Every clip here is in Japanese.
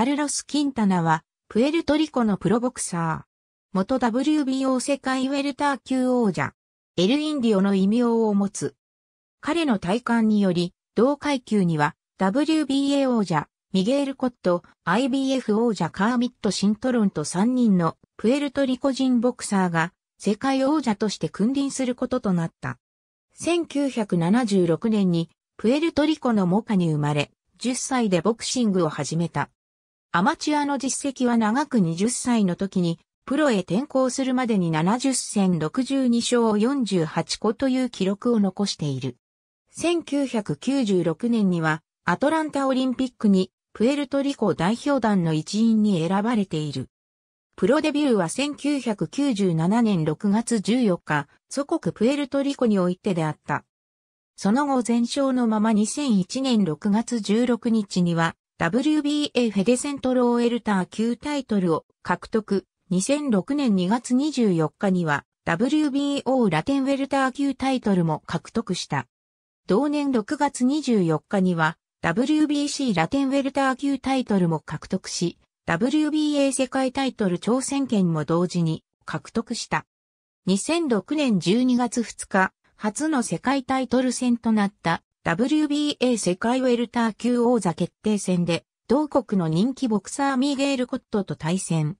カルロス・キンタナは、プエルトリコのプロボクサー。元 WBO 世界ウェルター級王者、エル・インディオの異名を持つ。彼の体感により、同階級には、WBA 王者、ミゲール・コット、IBF 王者カーミット・シントロンと3人のプエルトリコ人ボクサーが世界王者として君臨することとなった。1976年にプエルトリコのモカに生まれ、10歳でボクシングを始めた。アマチュアの実績は長く20歳の時に、プロへ転向するまでに70戦62勝48個という記録を残している。1996年には、アトランタオリンピックに、プエルトリコ代表団の一員に選ばれている。プロデビューは1997年6月14日、祖国プエルトリコにおいてであった。その後全勝のまま2001年6月16日には、WBA フェデセントローエルター級タイトルを獲得。2006年2月24日には WBO ラテンウェルター級タイトルも獲得した。同年6月24日には WBC ラテンウェルター級タイトルも獲得し、WBA 世界タイトル挑戦権も同時に獲得した。2006年12月2日、初の世界タイトル戦となった WBA 世界ウェルター級王座決定戦で、同国の人気ボクサーミゲール・コットと対戦。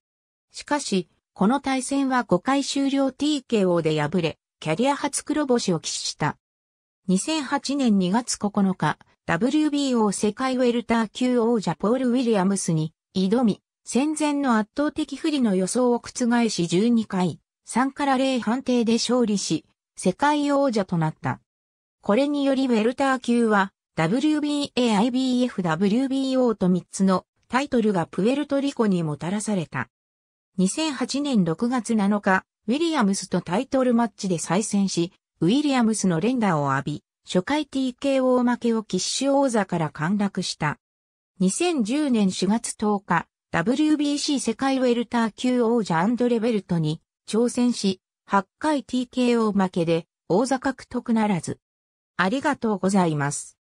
しかし、この対戦は5回終了 TKO で敗れ、キャリア初黒星を喫した。2008年2月9日、WBO 世界ウェルター級王者ポール・ウィリアムスに挑み、戦前の圧倒的不利の予想を覆し12回、3から0判定で勝利し、世界王者となった。これによりウェルター級は WBA、IBF、WBO と3つのタイトルがプエルトリコにもたらされた。2008年6月7日、ウィリアムスとタイトルマッチで再戦し、ウィリアムスの連打を浴び、初回 TKO 負けをキッシュ王座から陥落した。2010年4月10日、WBC 世界ウェルター級王者アンドレベルトに挑戦し、8回 TKO 負けで王座獲得ならず。ありがとうございます。